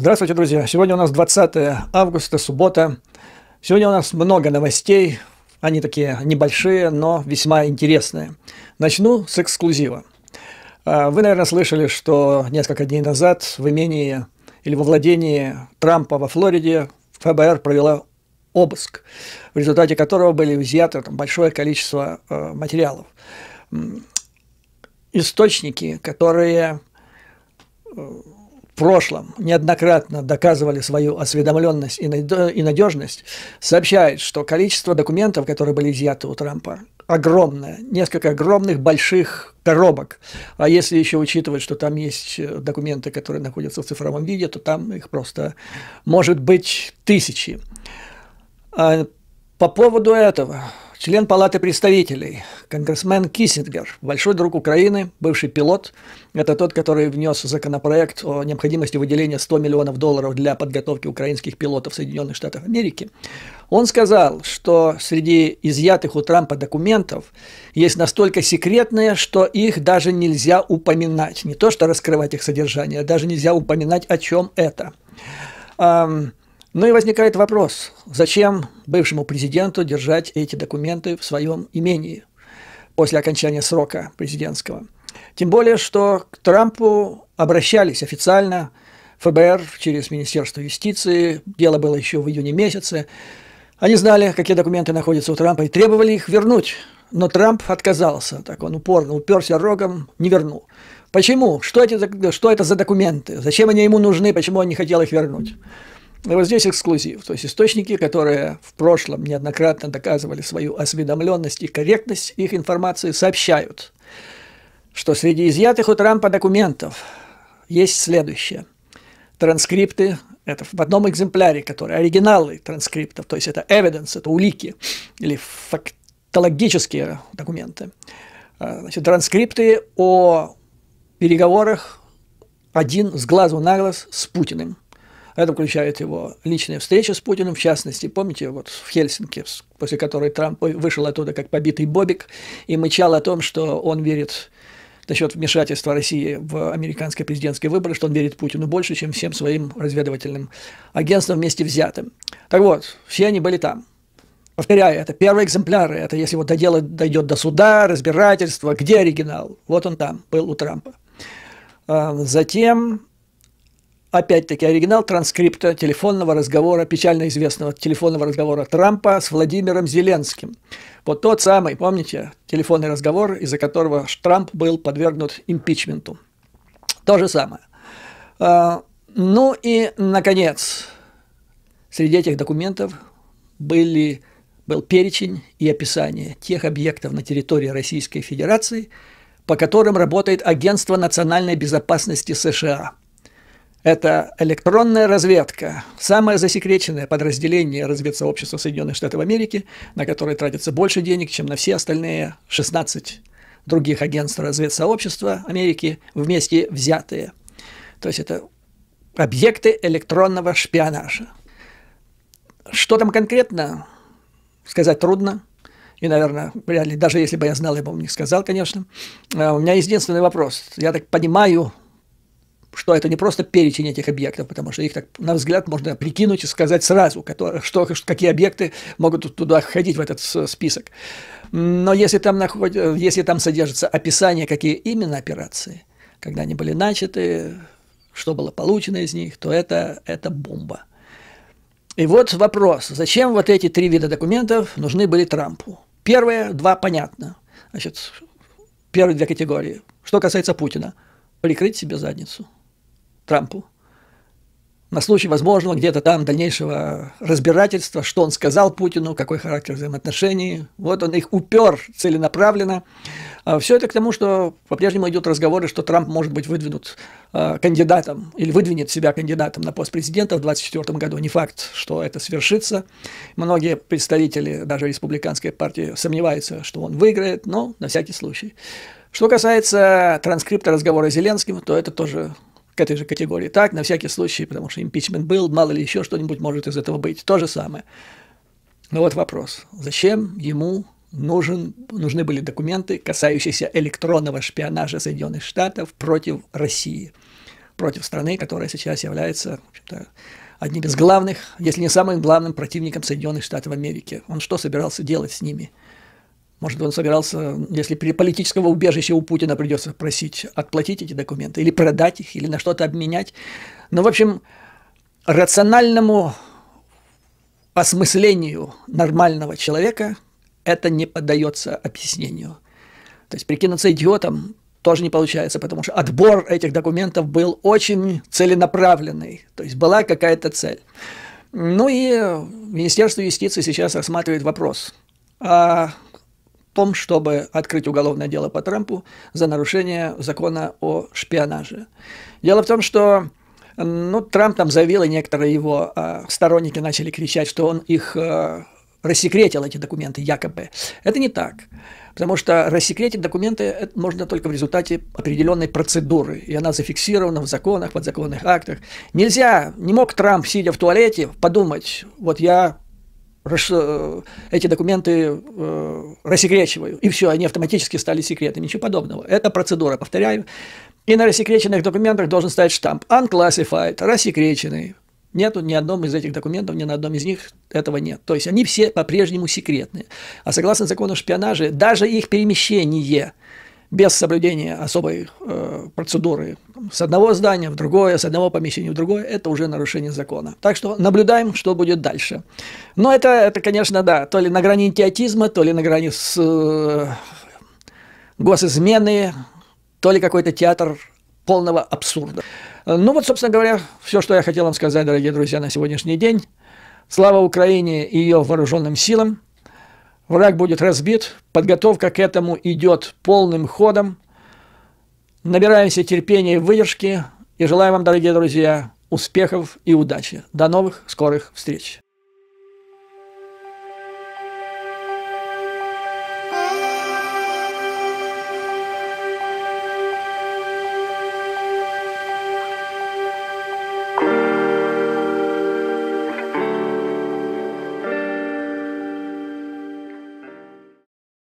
Здравствуйте, друзья! Сегодня у нас 20 августа, суббота. Сегодня у нас много новостей. Они такие небольшие, но весьма интересные. Начну с эксклюзива. А, вы, наверное, слышали, что несколько дней назад в имении или во владении Трампа во Флориде ФБР провела обыск, в результате которого были взяты там, большое количество э, материалов. Источники, которые э, прошлом неоднократно доказывали свою осведомленность и надежность, сообщает, что количество документов, которые были изъяты у Трампа, огромное, несколько огромных больших коробок. А если еще учитывать, что там есть э, документы, которые находятся в цифровом виде, то там их просто может быть тысячи. А, по поводу этого член Палаты представителей, конгрессмен Киссингер, большой друг Украины, бывший пилот. Это тот, который внес законопроект о необходимости выделения 100 миллионов долларов для подготовки украинских пилотов в Соединенных Штатах Америки. Он сказал, что среди изъятых у Трампа документов есть настолько секретные, что их даже нельзя упоминать. Не то, что раскрывать их содержание, а даже нельзя упоминать, о чем это. Ну и возникает вопрос, зачем бывшему президенту держать эти документы в своем имении после окончания срока президентского? Тем более, что к Трампу обращались официально ФБР через Министерство юстиции, дело было еще в июне месяце. Они знали, какие документы находятся у Трампа и требовали их вернуть. Но Трамп отказался, так он упорно уперся рогом, не вернул. Почему? Что, эти, что это за документы? Зачем они ему нужны? Почему он не хотел их вернуть? И вот здесь эксклюзив, то есть источники, которые в прошлом неоднократно доказывали свою осведомленность и корректность их информации, сообщают, что среди изъятых у Трампа документов есть следующее. Транскрипты, это в одном экземпляре, которые оригиналы транскриптов, то есть это evidence, это улики или фактологические документы. А, значит, транскрипты о переговорах один с глазу на глаз с Путиным – это включает его личные встречи с Путиным, в частности, помните, вот в Хельсинки, после которой Трамп вышел оттуда как побитый бобик и мычал о том, что он верит насчет вмешательства России в американские президентские выборы, что он верит Путину больше, чем всем своим разведывательным агентствам вместе взятым. Так вот, все они были там. Повторяю, это первые экземпляры, это если вот до дело дойдет до суда, разбирательства, где оригинал? Вот он там, был у Трампа. А, затем опять-таки, оригинал транскрипта телефонного разговора, печально известного телефонного разговора Трампа с Владимиром Зеленским. Вот тот самый, помните, телефонный разговор, из-за которого Трамп был подвергнут импичменту. То же самое. А, ну и, наконец, среди этих документов были, был перечень и описание тех объектов на территории Российской Федерации, по которым работает Агентство национальной безопасности США – это электронная разведка, самое засекреченное подразделение разведсообщества Соединенных Штатов Америки, на которое тратится больше денег, чем на все остальные 16 других агентств разведсообщества Америки вместе взятые. То есть это объекты электронного шпионажа. Что там конкретно, сказать трудно. И, наверное, вряд ли, даже если бы я знал, я бы вам не сказал, конечно. А, у меня единственный вопрос. Я так понимаю, что это не просто перечень этих объектов, потому что их, так, на взгляд, можно прикинуть и сказать сразу, которые, что, какие объекты могут туда входить, в этот список. Но если там, наход... если там содержится описание, какие именно операции, когда они были начаты, что было получено из них, то это, это бомба. И вот вопрос, зачем вот эти три вида документов нужны были Трампу? Первые два понятно. Значит, первые две категории. Что касается Путина, прикрыть себе задницу – Трампу на случай возможного где-то там дальнейшего разбирательства, что он сказал Путину, какой характер взаимоотношений. Вот он их упер целенаправленно. А Все это к тому, что по-прежнему идут разговоры, что Трамп может быть выдвинут а, кандидатом или выдвинет себя кандидатом на пост президента в 2024 году. Не факт, что это свершится. Многие представители даже республиканской партии сомневаются, что он выиграет, но на всякий случай. Что касается транскрипта разговора с Зеленским, то это тоже к этой же категории. Так, на всякий случай, потому что импичмент был, мало ли еще что-нибудь может из этого быть. То же самое. Но ну вот вопрос. Зачем ему нужен, нужны были документы, касающиеся электронного шпионажа Соединенных Штатов против России, против страны, которая сейчас является одним из главных, если не самым главным противником Соединенных Штатов Америки. Он что собирался делать с ними? Может, он собирался, если при политического убежища у Путина придется просить отплатить эти документы, или продать их, или на что-то обменять. Но, ну, в общем, рациональному осмыслению нормального человека это не поддается объяснению. То есть прикинуться идиотом тоже не получается, потому что отбор этих документов был очень целенаправленный, то есть была какая-то цель. Ну и Министерство юстиции сейчас рассматривает вопрос, а том, чтобы открыть уголовное дело по Трампу за нарушение закона о шпионаже. Дело в том, что ну, Трамп там заявил, и некоторые его э, сторонники начали кричать, что он их э, рассекретил, эти документы якобы. Это не так. Потому что рассекретить документы можно только в результате определенной процедуры, и она зафиксирована в законах, подзаконных актах. Нельзя, не мог Трамп, сидя в туалете, подумать, вот я Э, эти документы э, рассекречиваю, и все, они автоматически стали секретами. Ничего подобного. Это процедура, повторяю. И на рассекреченных документах должен стоять штамп «Unclassified», «Рассекреченный». Нету ни одном из этих документов, ни на одном из них этого нет. То есть они все по-прежнему секретные. А согласно закону шпионажа, даже их перемещение – без соблюдения особой э, процедуры с одного здания в другое, с одного помещения в другое, это уже нарушение закона. Так что наблюдаем, что будет дальше. Но это, это конечно, да, то ли на грани идиотизма, то ли на грани с, э, госизмены, то ли какой-то театр полного абсурда. Ну вот, собственно говоря, все, что я хотел вам сказать, дорогие друзья, на сегодняшний день. Слава Украине и ее вооруженным силам. Враг будет разбит, подготовка к этому идет полным ходом. Набираемся терпения и выдержки. И желаю вам, дорогие друзья, успехов и удачи. До новых скорых встреч.